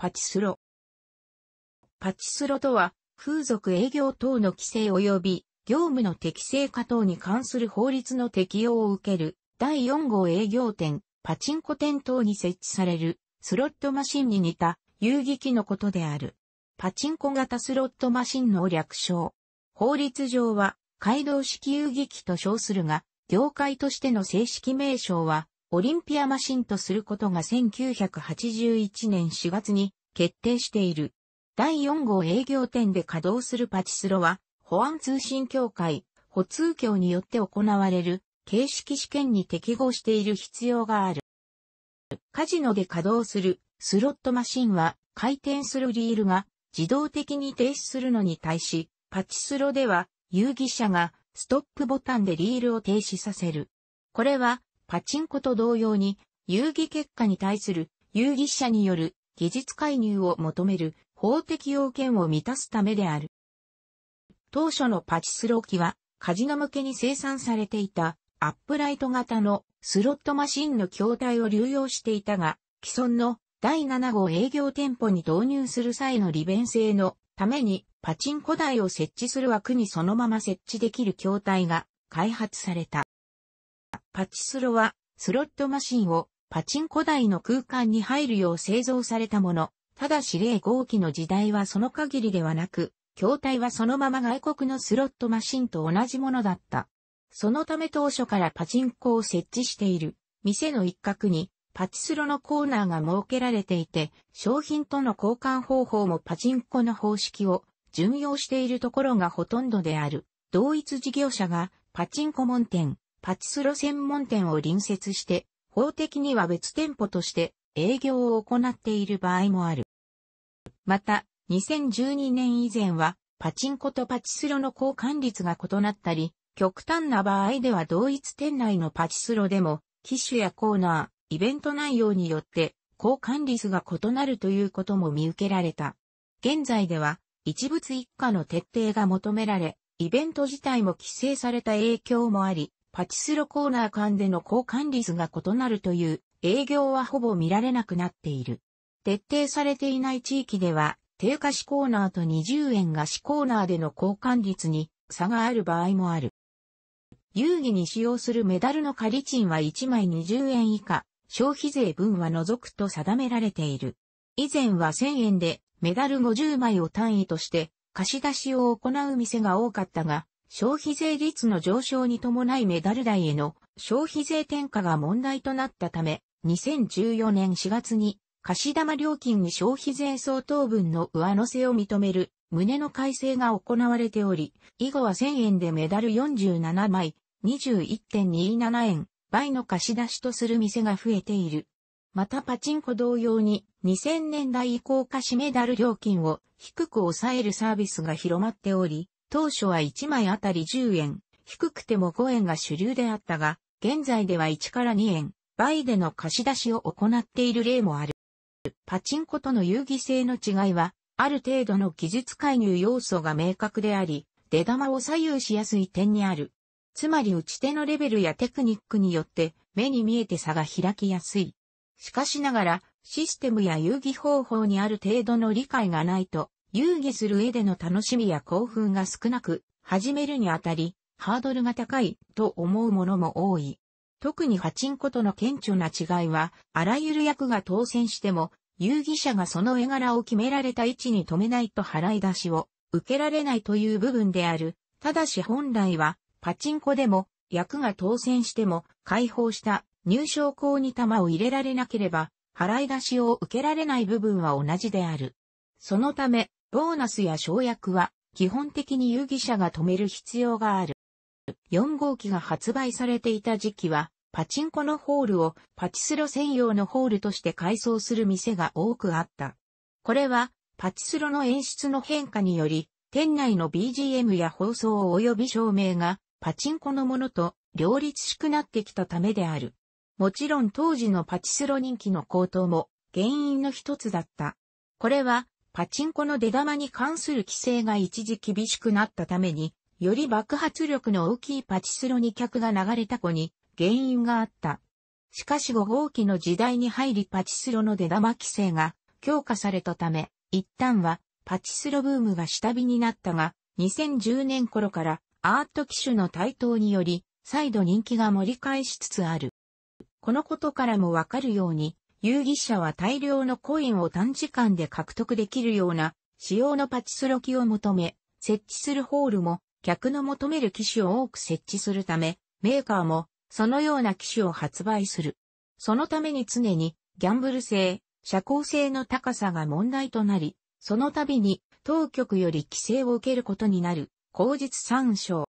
パチスロ。パチスロとは、風俗営業等の規制及び、業務の適正化等に関する法律の適用を受ける、第4号営業店、パチンコ店等に設置される、スロットマシンに似た、遊戯機のことである。パチンコ型スロットマシンの略称。法律上は、街道式遊戯機と称するが、業界としての正式名称は、オリンピアマシンとすることが1981年4月に決定している。第4号営業店で稼働するパチスロは、保安通信協会、補通協によって行われる形式試験に適合している必要がある。カジノで稼働するスロットマシンは回転するリールが自動的に停止するのに対し、パチスロでは遊戯者がストップボタンでリールを停止させる。これはパチンコと同様に、遊戯結果に対する遊戯者による技術介入を求める法的要件を満たすためである。当初のパチスロ機はカジノ向けに生産されていたアップライト型のスロットマシンの筐体を流用していたが、既存の第7号営業店舗に導入する際の利便性のためにパチンコ台を設置する枠にそのまま設置できる筐体が開発された。パチスロは、スロットマシンをパチンコ台の空間に入るよう製造されたもの。ただし例号機の時代はその限りではなく、筐体はそのまま外国のスロットマシンと同じものだった。そのため当初からパチンコを設置している店の一角にパチスロのコーナーが設けられていて、商品との交換方法もパチンコの方式を巡用しているところがほとんどである。同一事業者がパチンコ門店、パチスロ専門店を隣接して、法的には別店舗として営業を行っている場合もある。また、2012年以前は、パチンコとパチスロの交換率が異なったり、極端な場合では同一店内のパチスロでも、機種やコーナー、イベント内容によって、交換率が異なるということも見受けられた。現在では、一物一家の徹底が求められ、イベント自体も規制された影響もあり、パチスロコーナー間での交換率が異なるという営業はほぼ見られなくなっている。徹底されていない地域では、低価しコーナーと20円がしコーナーでの交換率に差がある場合もある。遊戯に使用するメダルの仮賃は1枚20円以下、消費税分は除くと定められている。以前は1000円でメダル50枚を単位として貸し出しを行う店が多かったが、消費税率の上昇に伴いメダル代への消費税転嫁が問題となったため、2014年4月に貸玉料金に消費税相当分の上乗せを認める旨の改正が行われており、以後は1000円でメダル47枚、21.27円、倍の貸し出しとする店が増えている。またパチンコ同様に2000年代以降貸しメダル料金を低く抑えるサービスが広まっており、当初は1枚あたり10円、低くても5円が主流であったが、現在では1から2円、倍での貸し出しを行っている例もある。パチンコとの遊戯性の違いは、ある程度の技術介入要素が明確であり、出玉を左右しやすい点にある。つまり打ち手のレベルやテクニックによって目に見えて差が開きやすい。しかしながら、システムや遊戯方法にある程度の理解がないと、遊戯する上での楽しみや興奮が少なく、始めるにあたり、ハードルが高いと思うものも多い。特にパチンコとの顕著な違いは、あらゆる役が当選しても、遊戯者がその絵柄を決められた位置に止めないと払い出しを受けられないという部分である。ただし本来は、パチンコでも、役が当選しても、解放した入賞口に玉を入れられなければ、払い出しを受けられない部分は同じである。そのため、ボーナスや省略は基本的に有義者が止める必要がある。4号機が発売されていた時期は、パチンコのホールをパチスロ専用のホールとして改装する店が多くあった。これは、パチスロの演出の変化により、店内の BGM や放送及び照明がパチンコのものと両立しくなってきたためである。もちろん当時のパチスロ人気の高騰も原因の一つだった。これはパチンコの出玉に関する規制が一時厳しくなったために、より爆発力の大きいパチスロに客が流れた子に原因があった。しかし5号機の時代に入りパチスロの出玉規制が強化されたため、一旦はパチスロブームが下火になったが、2010年頃からアート機種の台頭により、再度人気が盛り返しつつある。このことからもわかるように、遊戯者は大量のコインを短時間で獲得できるような仕様のパチスロ機を求め、設置するホールも客の求める機種を多く設置するため、メーカーもそのような機種を発売する。そのために常にギャンブル性、社交性の高さが問題となり、その度に当局より規制を受けることになる、口実参照。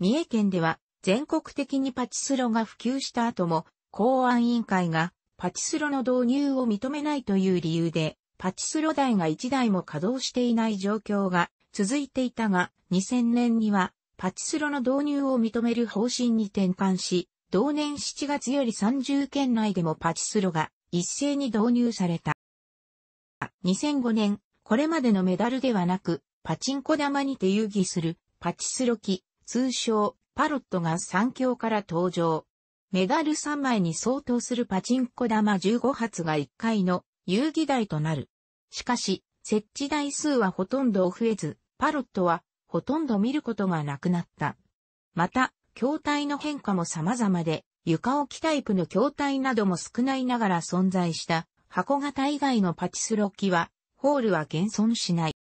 三重県では全国的にパチスロが普及した後も公安委員会がパチスロの導入を認めないという理由で、パチスロ台が1台も稼働していない状況が続いていたが、2000年にはパチスロの導入を認める方針に転換し、同年7月より30県内でもパチスロが一斉に導入された。2005年、これまでのメダルではなく、パチンコ玉にて遊戯するパチスロ機、通称パロットが3強から登場。メダル3枚に相当するパチンコ玉15発が1回の遊戯台となる。しかし、設置台数はほとんど増えず、パロットはほとんど見ることがなくなった。また、筐体の変化も様々で、床置きタイプの筐体なども少ないながら存在した箱型以外のパチスロ機は、ホールは現存しない。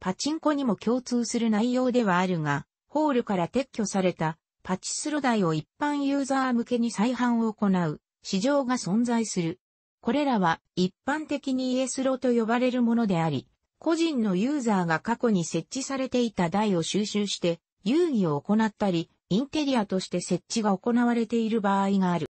パチンコにも共通する内容ではあるが、ホールから撤去されたパチスロ台を一般ユーザー向けに再販を行う市場が存在する。これらは一般的にイエスロと呼ばれるものであり、個人のユーザーが過去に設置されていた台を収集して遊戯を行ったり、インテリアとして設置が行われている場合がある。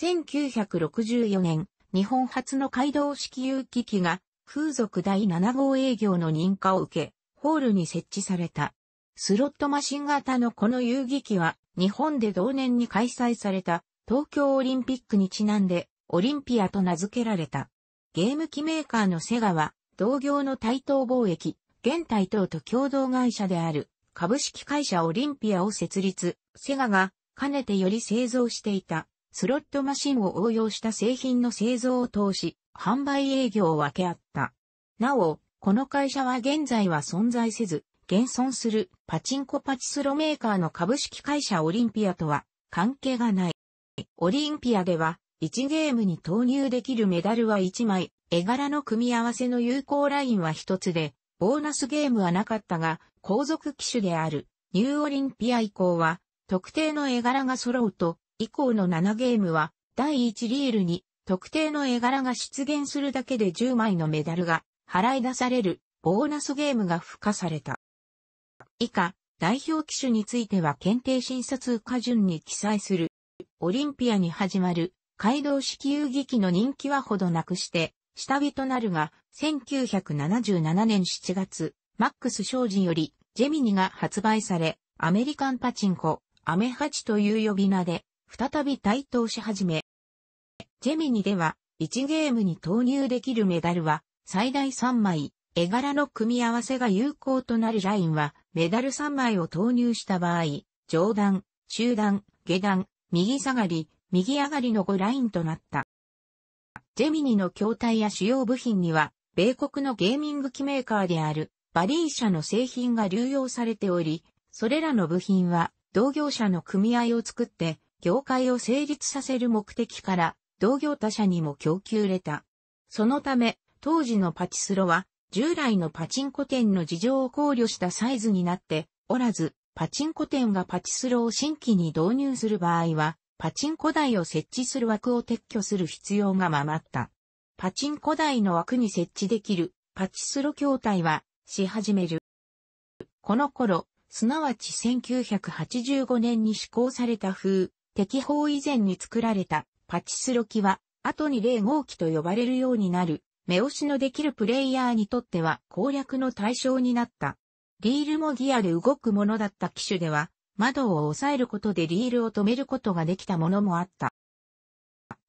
1964年、日本初の街道式遊戯機が風俗第7号営業の認可を受け、ホールに設置された。スロットマシン型のこの遊戯機は、日本で同年に開催された東京オリンピックにちなんで、オリンピアと名付けられた。ゲーム機メーカーのセガは、同業の対等貿易、現対等と共同会社である、株式会社オリンピアを設立、セガが、かねてより製造していた、スロットマシンを応用した製品の製造を通し、販売営業を分け合った。なお、この会社は現在は存在せず、現存するパチンコパチスロメーカーの株式会社オリンピアとは関係がない。オリンピアでは1ゲームに投入できるメダルは1枚、絵柄の組み合わせの有効ラインは1つで、ボーナスゲームはなかったが、後続機種であるニューオリンピア以降は、特定の絵柄が揃うと、以降の7ゲームは、第1リールに特定の絵柄が出現するだけで10枚のメダルが払い出されるボーナスゲームが付加された。以下、代表機種については検定審査通過順に記載する。オリンピアに始まる、街道式遊戯機の人気はほどなくして、下火となるが、1977年7月、マックス商事より、ジェミニが発売され、アメリカンパチンコ、アメハチという呼び名で、再び台頭し始め。ジェミニでは、1ゲームに投入できるメダルは、最大3枚、絵柄の組み合わせが有効となるラインは、メダル3枚を投入した場合、上段、中段、下段、右下がり、右上がりの5ラインとなった。ジェミニの筐体や主要部品には、米国のゲーミング機メーカーであるバリー社の製品が流用されており、それらの部品は同業者の組合を作って業界を成立させる目的から同業他社にも供給れた。そのため、当時のパチスロは従来のパチンコ店の事情を考慮したサイズになっておらず、パチンコ店がパチスロを新規に導入する場合は、パチンコ台を設置する枠を撤去する必要がままった。パチンコ台の枠に設置できるパチスロ筐体はし始める。この頃、すなわち1985年に施行された風、適法以前に作られたパチスロ機は、後に0号機と呼ばれるようになる目押しのできるプレイヤーにとっては攻略の対象になった。リールもギアで動くものだった機種では、窓を押さえることでリールを止めることができたものもあった。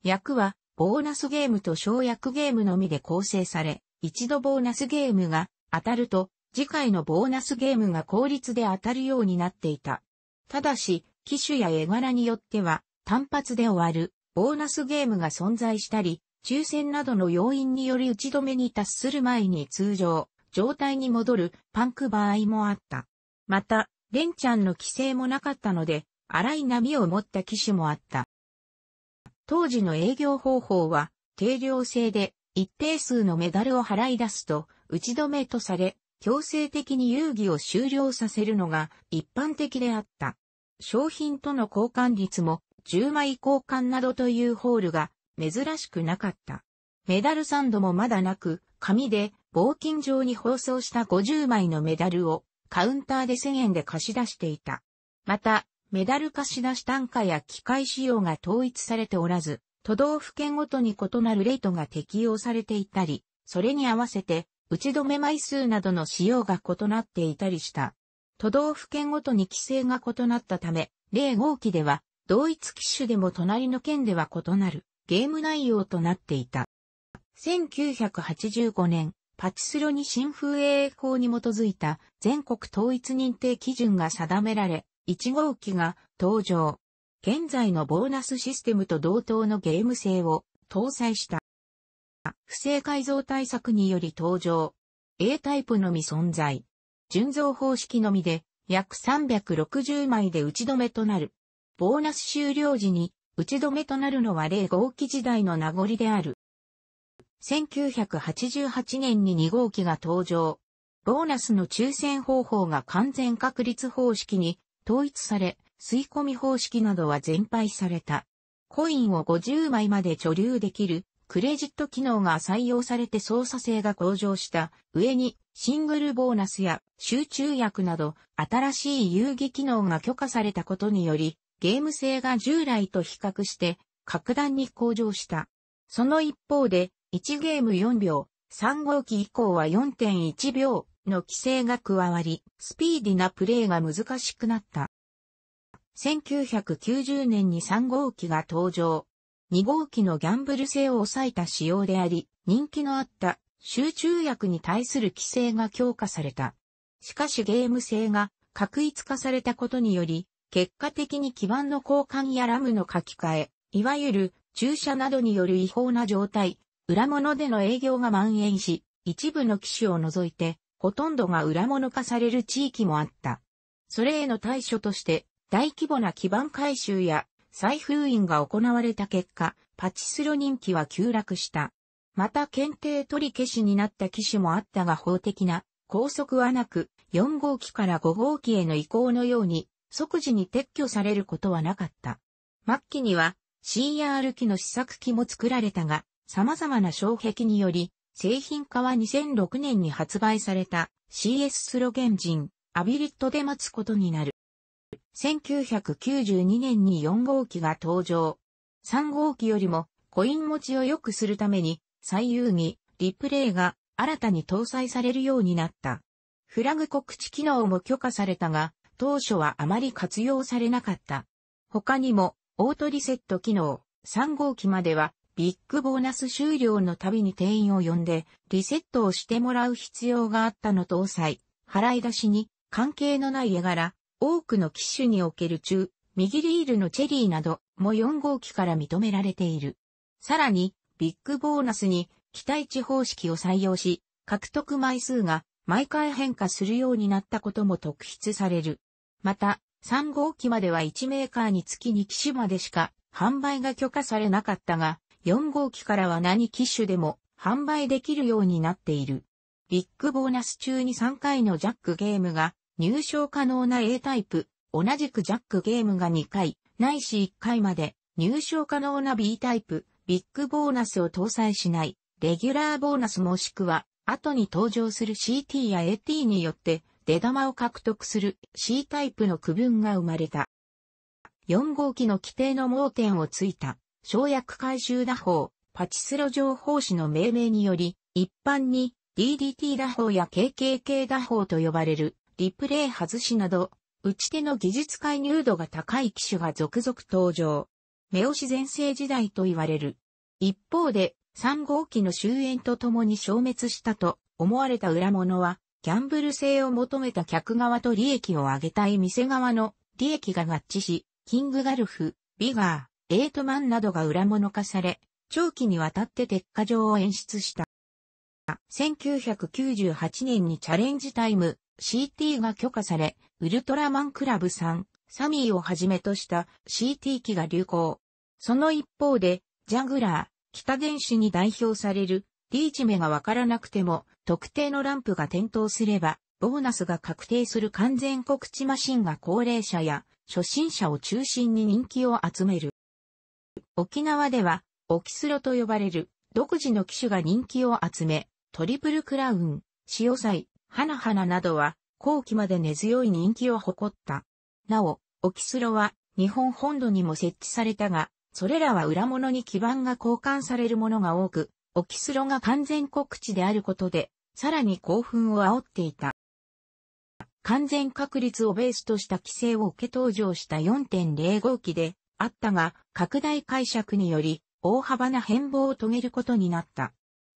役は、ボーナスゲームと省役ゲームのみで構成され、一度ボーナスゲームが当たると、次回のボーナスゲームが効率で当たるようになっていた。ただし、機種や絵柄によっては、単発で終わる、ボーナスゲームが存在したり、抽選などの要因により打ち止めに達する前に通常、状態に戻るパンク場合もあった。また、レンチャンの規制もなかったので、荒い波を持った機種もあった。当時の営業方法は、定量制で一定数のメダルを払い出すと、打ち止めとされ、強制的に遊戯を終了させるのが一般的であった。商品との交換率も10枚交換などというホールが珍しくなかった。メダルサンドもまだなく、紙で冒金状に包装した50枚のメダルをカウンターで1000円で貸し出していた。また、メダル貸し出し単価や機械仕様が統一されておらず、都道府県ごとに異なるレートが適用されていたり、それに合わせて、打ち止め枚数などの仕様が異なっていたりした。都道府県ごとに規制が異なったため、例号機では、同一機種でも隣の県では異なる。ゲーム内容となっていた。1985年、パチスロに新風営法に基づいた全国統一認定基準が定められ、1号機が登場。現在のボーナスシステムと同等のゲーム性を搭載した。不正改造対策により登場。A タイプのみ存在。純増方式のみで約360枚で打ち止めとなる。ボーナス終了時に打ち止めとなるのは0号機時代の名残である。1988年に2号機が登場。ボーナスの抽選方法が完全確率方式に統一され、吸い込み方式などは全廃された。コインを50枚まで貯留できるクレジット機能が採用されて操作性が向上した上にシングルボーナスや集中薬など新しい遊戯機能が許可されたことによりゲーム性が従来と比較して格段に向上した。その一方で、1ゲーム4秒、3号機以降は4.1秒の規制が加わり、スピーディなプレイが難しくなった。1990年に3号機が登場。2号機のギャンブル性を抑えた仕様であり、人気のあった集中薬に対する規制が強化された。しかしゲーム性が確一化されたことにより、結果的に基板の交換やラムの書き換え、いわゆる注射などによる違法な状態、裏物での営業が蔓延し、一部の機種を除いて、ほとんどが裏物化される地域もあった。それへの対処として、大規模な基盤回収や再封印が行われた結果、パチスロ人気は急落した。また検定取り消しになった機種もあったが法的な拘束はなく、4号機から5号機への移行のように、即時に撤去されることはなかった。末期には CR 機の試作機も作られたが、様々な障壁により、製品化は2006年に発売された CS スロゲンジン、アビリットで待つことになる。1992年に4号機が登場。3号機よりもコイン持ちを良くするために、最優儀、リプレイが新たに搭載されるようになった。フラグ告知機能も許可されたが、当初はあまり活用されなかった。他にも、オートリセット機能、3号機までは、ビッグボーナス終了のたびに店員を呼んで、リセットをしてもらう必要があったの搭載、払い出しに、関係のない絵柄、多くの機種における中、右リールのチェリーなども4号機から認められている。さらに、ビッグボーナスに期待値方式を採用し、獲得枚数が毎回変化するようになったことも特筆される。また、3号機までは1メーカーにつき2機種までしか販売が許可されなかったが、4号機からは何機種でも販売できるようになっている。ビッグボーナス中に3回のジャックゲームが入賞可能な A タイプ、同じくジャックゲームが2回、ないし1回まで入賞可能な B タイプ、ビッグボーナスを搭載しない、レギュラーボーナスもしくは後に登場する CT や AT によって出玉を獲得する C タイプの区分が生まれた。4号機の規定の盲点をついた、省略回収打法、パチスロ情報誌の命名により、一般に DDT 打法や KKK 打法と呼ばれるリプレイ外しなど、打ち手の技術介入度が高い機種が続々登場。目押し前世時代と言われる。一方で、3号機の終焉とともに消滅したと思われた裏物は、ギャンブル性を求めた客側と利益を上げたい店側の利益が合致し、キングガルフ、ビガー、エイトマンなどが裏物化され、長期にわたって鉄火場を演出した。1998年にチャレンジタイム CT が許可され、ウルトラマンクラブさん、サミーをはじめとした CT 機が流行。その一方で、ジャグラー、北電子に代表されるリーチ目がわからなくても、特定のランプが点灯すれば、ボーナスが確定する完全告知マシンが高齢者や初心者を中心に人気を集める。沖縄では、オキスロと呼ばれる独自の機種が人気を集め、トリプルクラウン、潮祭、花々などは後期まで根強い人気を誇った。なお、オキスロは日本本土にも設置されたが、それらは裏物に基板が交換されるものが多く、オキスロが完全告知であることで、さらに興奮を煽っていた。完全確率をベースとした規制を受け登場した4.05機であったが、拡大解釈により大幅な変貌を遂げることになった。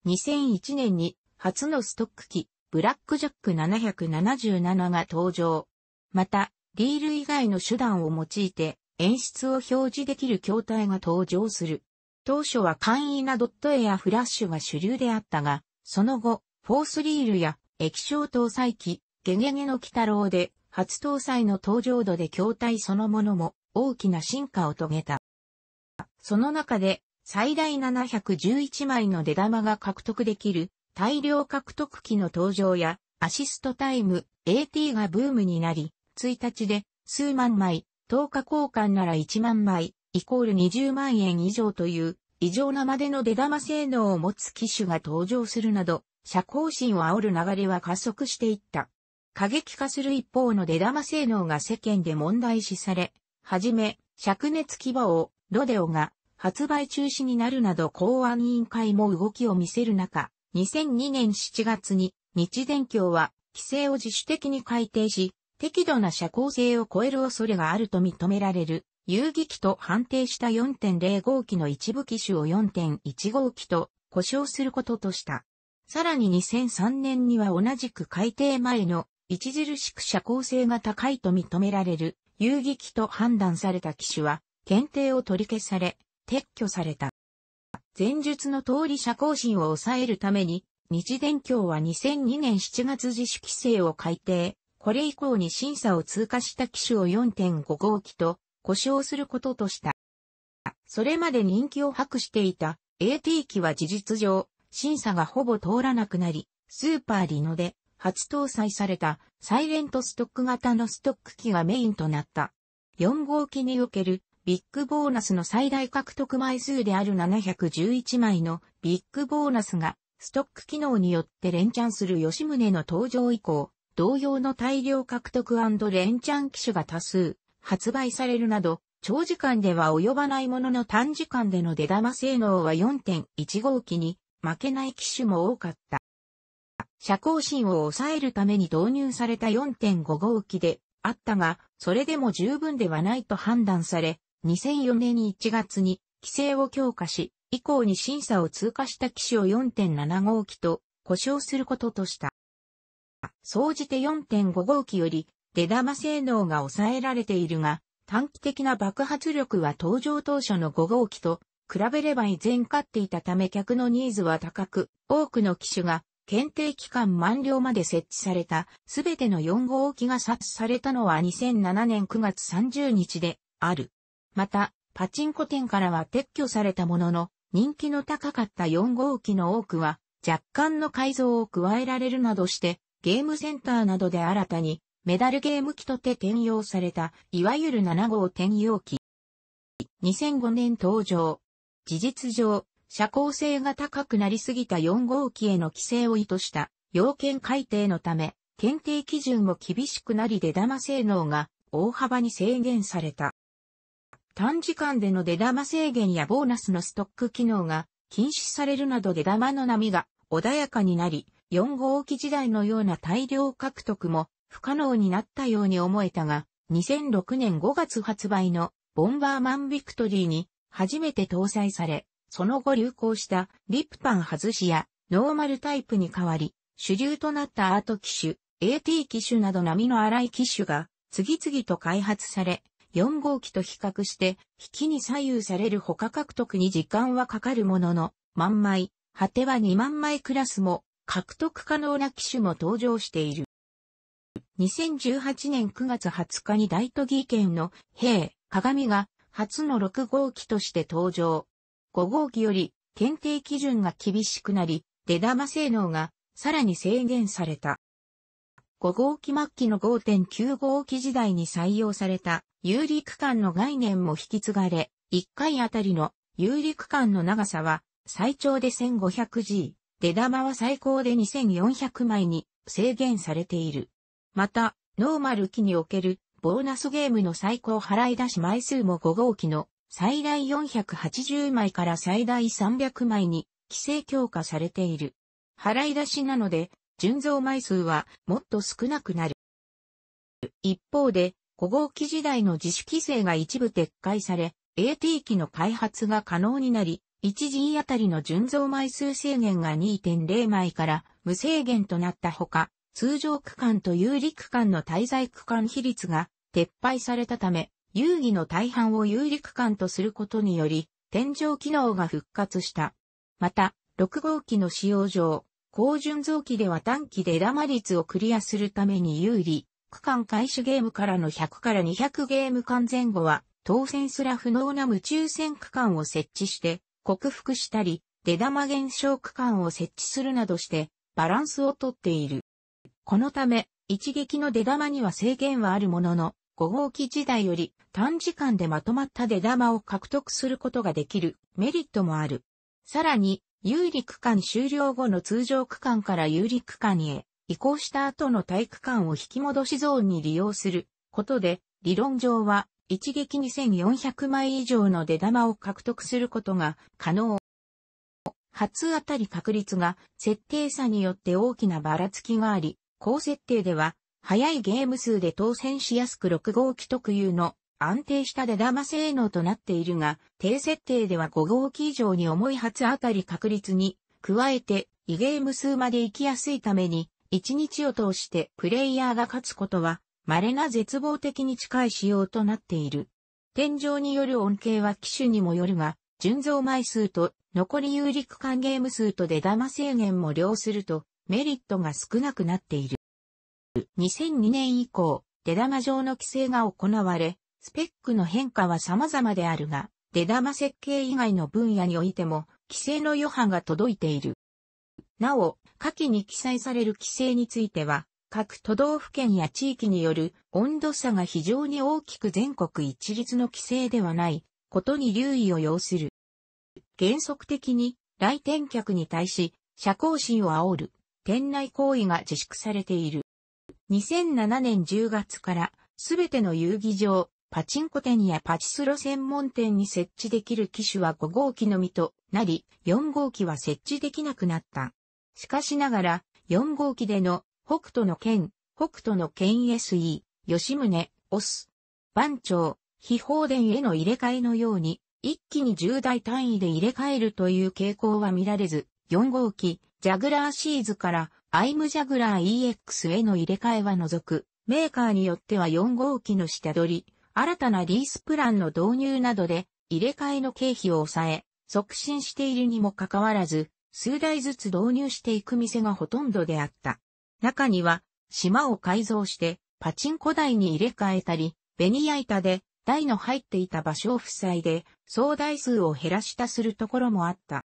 2001年に初のストック機、ブラックジャック777が登場。また、リール以外の手段を用いて演出を表示できる筐体が登場する。当初は簡易なドット絵やフラッシュが主流であったが、その後、フォースリールや液晶搭載機、ゲゲゲの鬼太郎で初搭載の登場度で筐体そのものも大きな進化を遂げた。その中で最大711枚の出玉が獲得できる大量獲得機の登場やアシストタイム AT がブームになり、1日で数万枚10日交換なら1万枚、イコール20万円以上という、異常なまでの出玉性能を持つ機種が登場するなど、社交心を煽る流れは加速していった。過激化する一方の出玉性能が世間で問題視され、はじめ、灼熱牙を、ロデオが、発売中止になるなど公安委員会も動きを見せる中、2002年7月に日電協は規制を自主的に改定し、適度な社交性を超える恐れがあると認められる、遊戯機と判定した4.05機の一部機種を4.15機と故障することとした。さらに2003年には同じく改定前の著しく社交性が高いと認められる遊戯機と判断された機種は検定を取り消され撤去された。前述の通り社交心を抑えるために日電協は2002年7月自主規制を改定、これ以降に審査を通過した機種を4.5号機と故障することとした。それまで人気を博していた AT 機は事実上、審査がほぼ通らなくなり、スーパーリノで初搭載されたサイレントストック型のストック機がメインとなった。4号機におけるビッグボーナスの最大獲得枚数である711枚のビッグボーナスがストック機能によって連チャンする吉宗の登場以降、同様の大量獲得連チャン機種が多数発売されるなど、長時間では及ばないものの短時間での出玉性能は4.1号機に負けない機種も多かった。車高心を抑えるために導入された4.5号機であったが、それでも十分ではないと判断され、2004年1月に規制を強化し、以降に審査を通過した機種を4.7号機と呼称することとした。総じて4.5号機より出玉性能が抑えられているが、短期的な爆発力は登場当初の5号機と比べれば以前勝っていたため客のニーズは高く、多くの機種が検定期間満了まで設置されたすべての4号機が察されたのは2007年9月30日である。また、パチンコ店からは撤去されたものの、人気の高かった4号機の多くは若干の改造を加えられるなどしてゲームセンターなどで新たにメダルゲーム機とて転用された、いわゆる7号転用機。2005年登場。事実上、社交性が高くなりすぎた4号機への規制を意図した要件改定のため、検定基準も厳しくなり出玉性能が大幅に制限された。短時間での出玉制限やボーナスのストック機能が禁止されるなど出玉の波が穏やかになり、4号機時代のような大量獲得も不可能になったように思えたが、2006年5月発売のボンバーマンビクトリーに初めて搭載され、その後流行したリップパン外しやノーマルタイプに変わり、主流となったアート機種、AT 機種など波の荒い機種が次々と開発され、4号機と比較して、引きに左右される他獲得に時間はかかるものの、万枚、果ては2万枚クラスも獲得可能な機種も登場している。2018年9月20日に大都議県の兵、鏡が初の6号機として登場。5号機より検定基準が厳しくなり、出玉性能がさらに制限された。5号機末期の5.9号機時代に採用された有利区間の概念も引き継がれ、1回あたりの有利区間の長さは最長で 1500G、出玉は最高で2400枚に制限されている。また、ノーマル機におけるボーナスゲームの最高払い出し枚数も5号機の最大480枚から最大300枚に規制強化されている。払い出しなので、純増枚数はもっと少なくなる。一方で、5号機時代の自主規制が一部撤回され、AT 機の開発が可能になり、1G あたりの純増枚数制限が2.0枚から無制限となったほか、通常区間と有利区間の滞在区間比率が撤廃されたため、遊戯の大半を有利区間とすることにより、天井機能が復活した。また、6号機の使用上、高純増機では短期で枝間率をクリアするために有利、区間開始ゲームからの100から200ゲーム間前後は、当選すら不能な無抽選区間を設置して、克服したり、出玉減少区間を設置するなどしてバランスをとっている。このため、一撃の出玉には制限はあるものの、5号機時代より短時間でまとまった出玉を獲得することができるメリットもある。さらに、有利区間終了後の通常区間から有利区間へ移行した後の体育館を引き戻しゾーンに利用することで、理論上は一撃2400枚以上の出玉を獲得することが可能。初当たり確率が設定差によって大きなばらつきがあり、高設定では、早いゲーム数で当選しやすく6号機特有の安定した出玉性能となっているが、低設定では5号機以上に重い初当たり確率に、加えて、異ゲーム数まで行きやすいために、1日を通してプレイヤーが勝つことは稀な絶望的に近い仕様となっている。天井による恩恵は機種にもよるが、純増枚数と残り有力区間ゲーム数と出玉制限も両するとメリットが少なくなっている。2002年以降、出玉上の規制が行われ、スペックの変化は様々であるが、出玉設計以外の分野においても、規制の余波が届いている。なお、下記に記載される規制については、各都道府県や地域による温度差が非常に大きく全国一律の規制ではないことに留意を要する。原則的に来店客に対し社交心を煽る店内行為が自粛されている。2007年10月からすべての遊戯場、パチンコ店やパチスロ専門店に設置できる機種は5号機のみとなり、4号機は設置できなくなった。しかしながら、4号機での北斗の剣、北斗の剣 SE、吉宗、オス。番長、非放電への入れ替えのように、一気に重大単位で入れ替えるという傾向は見られず、4号機、ジャグラーシーズから、アイムジャグラー EX への入れ替えは除く、メーカーによっては4号機の下取り、新たなリースプランの導入などで、入れ替えの経費を抑え、促進しているにもかかわらず、数台ずつ導入していく店がほとんどであった。中には、島を改造して、パチンコ台に入れ替えたり、ベニヤ板で台の入っていた場所を塞いで、総台数を減らしたするところもあった。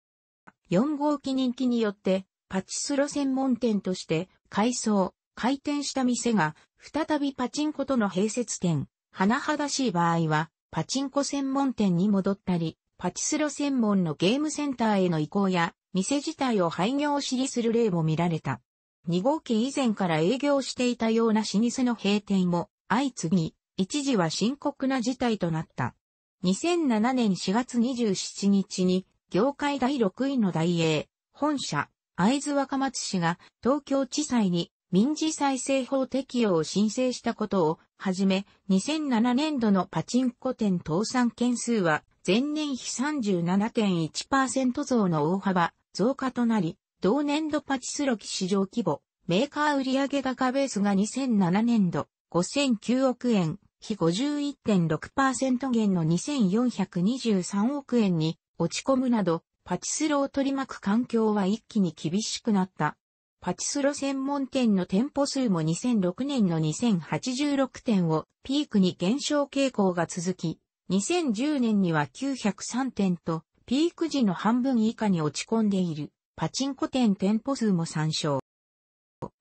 4号機人気によって、パチスロ専門店として、改装、開店した店が、再びパチンコとの併設店、甚だしい場合は、パチンコ専門店に戻ったり、パチスロ専門のゲームセンターへの移行や、店自体を廃業を知りする例も見られた。2号機以前から営業していたような老舗の閉店も相次ぎ、一時は深刻な事態となった。2007年4月27日に、業界第6位の大英、本社、会津若松市が東京地裁に民事再生法適用を申請したことをはじめ、2007年度のパチンコ店倒産件数は前年比37.1%増の大幅増加となり、同年度パチスロ機市場規模、メーカー売上高ベースが2007年度5009億円、比51.6%減の2423億円に落ち込むなど、パチスロを取り巻く環境は一気に厳しくなった。パチスロ専門店の店舗数も2006年の2086店をピークに減少傾向が続き、2010年には903店とピーク時の半分以下に落ち込んでいる。パチンコ店店舗数も参照。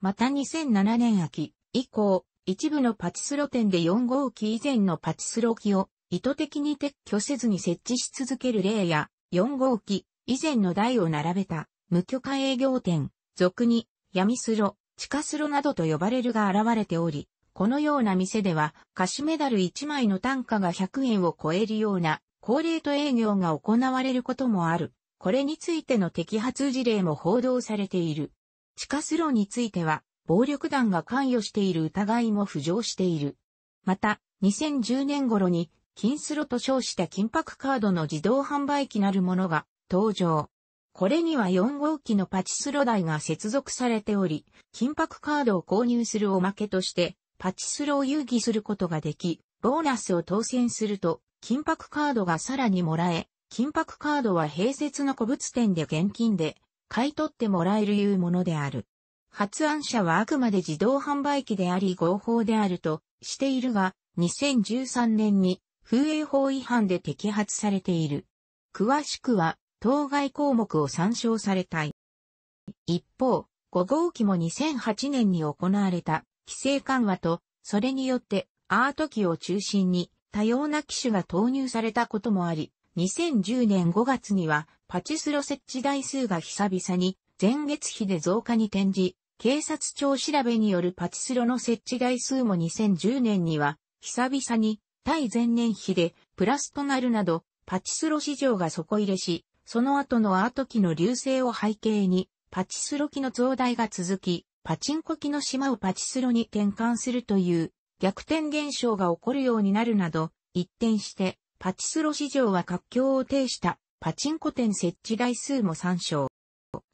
また2007年秋以降、一部のパチスロ店で4号機以前のパチスロ機を意図的に撤去せずに設置し続ける例や、4号機以前の台を並べた無許可営業店、俗に闇スロ、地下スロなどと呼ばれるが現れており、このような店では、菓子メダル1枚の単価が100円を超えるような、高レート営業が行われることもある。これについての摘発事例も報道されている。地下スロについては、暴力団が関与している疑いも浮上している。また、2010年頃に、金スロと称した金箔カードの自動販売機なるものが登場。これには4号機のパチスロ台が接続されており、金箔カードを購入するおまけとして、パチスロを遊戯することができ、ボーナスを当選すると、金箔カードがさらにもらえ、金箔カードは併設の古物店で現金で買い取ってもらえるいうものである。発案者はあくまで自動販売機であり合法であるとしているが、2013年に風営法違反で摘発されている。詳しくは、当該項目を参照されたい。一方、5号機も2008年に行われた規制緩和と、それによってアート機を中心に多様な機種が投入されたこともあり、2010年5月にはパチスロ設置台数が久々に前月比で増加に転じ、警察庁調べによるパチスロの設置台数も2010年には久々に対前年比でプラスとなるなどパチスロ市場が底入れし、その後のアート機の流星を背景にパチスロ機の増大が続き、パチンコ機の島をパチスロに転換するという逆転現象が起こるようになるなど、一転してパチスロ市場は活況を呈したパチンコ店設置台数も参照。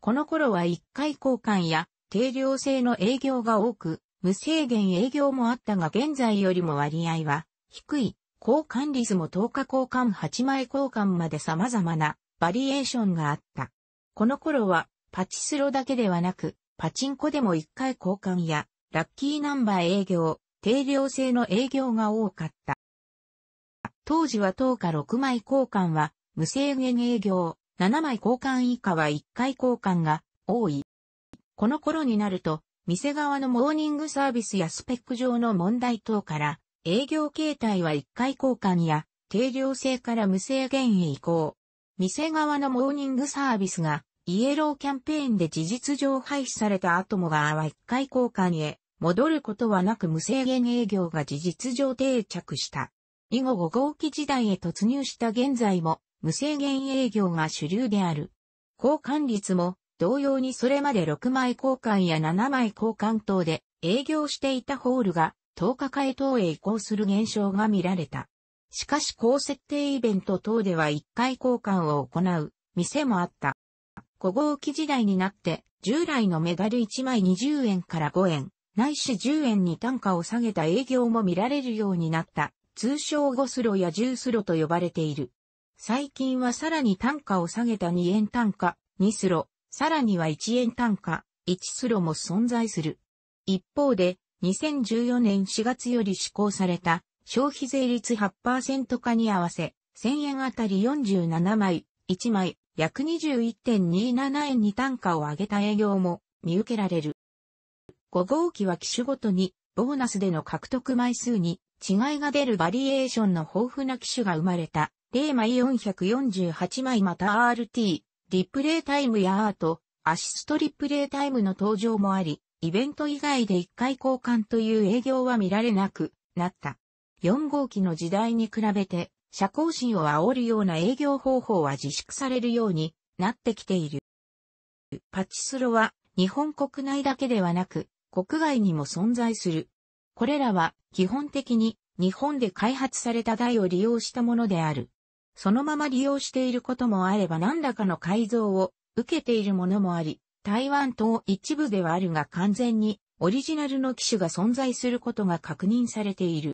この頃は一回交換や定量制の営業が多く、無制限営業もあったが現在よりも割合は低い。交換率も10日交換8枚交換まで様々なバリエーションがあった。この頃はパチスロだけではなく、パチンコでも一回交換やラッキーナンバー営業、定量制の営業が多かった。当時は当価6枚交換は無制限営業、7枚交換以下は1回交換が多い。この頃になると、店側のモーニングサービスやスペック上の問題等から、営業形態は1回交換や、定量制から無制限へ移行。店側のモーニングサービスが、イエローキャンペーンで事実上廃止された後も側は1回交換へ、戻ることはなく無制限営業が事実上定着した。以後5号機時代へ突入した現在も無制限営業が主流である。交換率も同様にそれまで6枚交換や7枚交換等で営業していたホールが10日え等へ移行する現象が見られた。しかし高設定イベント等では1回交換を行う店もあった。5号機時代になって従来のメダル1枚20円から5円、ないし10円に単価を下げた営業も見られるようになった通称5スロや10スロと呼ばれている。最近はさらに単価を下げた2円単価、2スロ、さらには1円単価、1スロも存在する。一方で、2014年4月より施行された消費税率8%化に合わせ、1000円あたり47枚、1枚、約21.27円に単価を上げた営業も見受けられる。5号機は機種ごとにボーナスでの獲得枚数に違いが出るバリエーションの豊富な機種が生まれた、ーマイ448枚また RT、リプレイタイムやアート、アシストリプレイタイムの登場もあり、イベント以外で1回交換という営業は見られなくなった。4号機の時代に比べて、社交心を煽るような営業方法は自粛されるようになってきている。パチスロは日本国内だけではなく、国外にも存在する。これらは基本的に日本で開発された台を利用したものである。そのまま利用していることもあれば何らかの改造を受けているものもあり、台湾島一部ではあるが完全にオリジナルの機種が存在することが確認されている。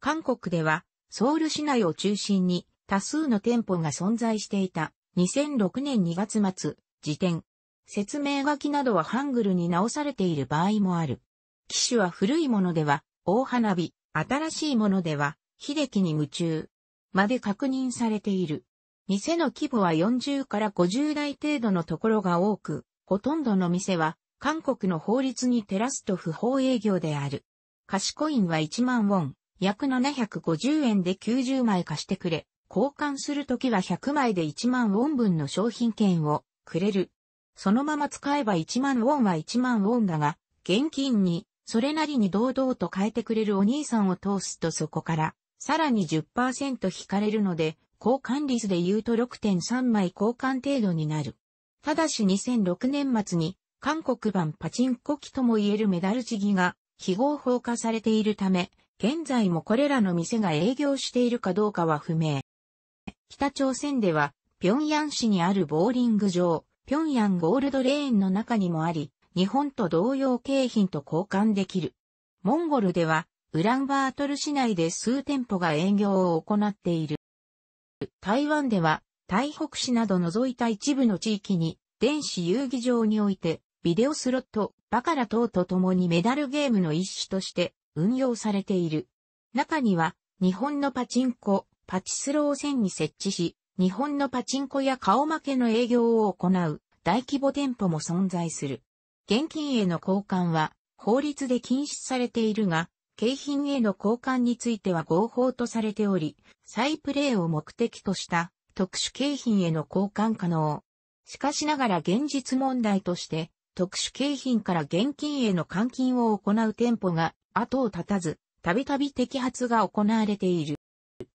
韓国ではソウル市内を中心に多数の店舗が存在していた2006年2月末時点。説明書きなどはハングルに直されている場合もある。機種は古いものでは、大花火、新しいものでは、秀樹に夢中。まで確認されている。店の規模は40から50台程度のところが多く、ほとんどの店は、韓国の法律に照らすと不法営業である。貸しコインは1万ウォン、約750円で90枚貸してくれ、交換するときは100枚で1万ウォン分の商品券をくれる。そのまま使えば1万ウォンは1万ウォンだが、現金にそれなりに堂々と変えてくれるお兄さんを通すとそこから、さらに10%引かれるので、交換率で言うと6.3枚交換程度になる。ただし2006年末に、韓国版パチンコ機とも言えるメダル地義が、非合法化されているため、現在もこれらの店が営業しているかどうかは不明。北朝鮮では、平壌市にあるボーリング場、平壌ゴールドレーンの中にもあり、日本と同様景品と交換できる。モンゴルでは、ウランバートル市内で数店舗が営業を行っている。台湾では、台北市など除いた一部の地域に、電子遊技場において、ビデオスロット、バカラ等と共にメダルゲームの一種として運用されている。中には、日本のパチンコ、パチスロー線に設置し、日本のパチンコや顔負けの営業を行う大規模店舗も存在する。現金への交換は法律で禁止されているが、景品への交換については合法とされており、再プレイを目的とした特殊景品への交換可能。しかしながら現実問題として、特殊景品から現金への換金を行う店舗が後を絶たず、たびたび摘発が行われている。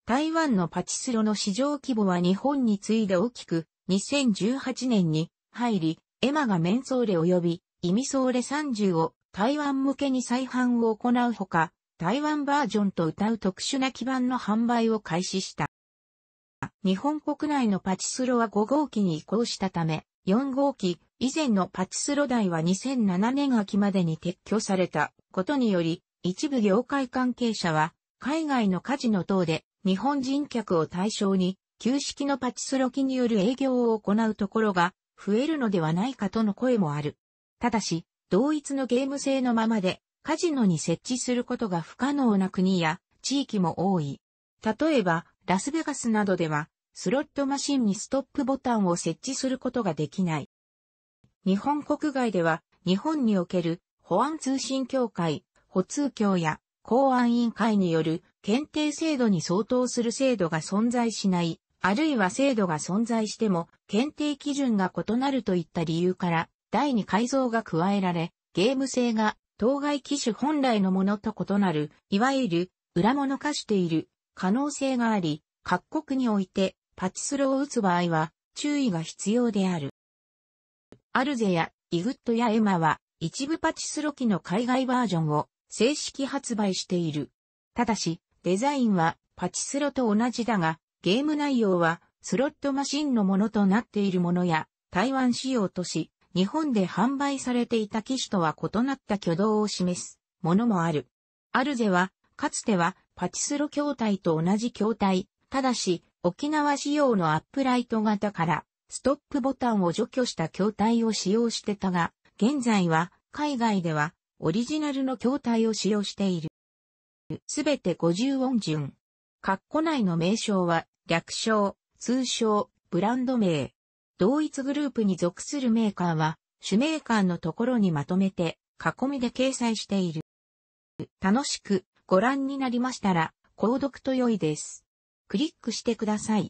台湾のパチスロの市場規模は日本に次いで大きく、2018年に入り、エマがメンソーレ及びイミソーレ30を台湾向けに再販を行うほか、台湾バージョンと歌う特殊な基盤の販売を開始した。日本国内のパチスロは5号機に移行したため、4号機、以前のパチスロ台は2007年秋までに撤去されたことにより、一部業界関係者は、海外のカジノ等で日本人客を対象に、旧式のパチスロ機による営業を行うところが増えるのではないかとの声もある。ただし、同一のゲーム性のままで、カジノに設置することが不可能な国や地域も多い。例えば、ラスベガスなどでは、スロットマシンにストップボタンを設置することができない。日本国外では、日本における保安通信協会、補通協や公安委員会による検定制度に相当する制度が存在しない、あるいは制度が存在しても検定基準が異なるといった理由から、第二改造が加えられ、ゲーム性が当該機種本来のものと異なる、いわゆる裏物化している可能性があり、各国においてパチスロを打つ場合は注意が必要である。アルゼやイグットやエマは一部パチスロ機の海外バージョンを正式発売している。ただし、デザインはパチスロと同じだが、ゲーム内容はスロットマシンのものとなっているものや台湾仕様とし、日本で販売されていた機種とは異なった挙動を示すものもある。アルゼは、かつてはパチスロ筐体と同じ筐体、ただし、沖縄仕様のアップライト型から、ストップボタンを除去した筐体を使用してたが、現在は、海外では、オリジナルの筐体を使用している。すべて50音順。括弧内の名称は、略称、通称、ブランド名、同一グループに属するメーカーは、主メーカーのところにまとめて、囲みで掲載している。楽しくご覧になりましたら、購読と良いです。クリックしてください。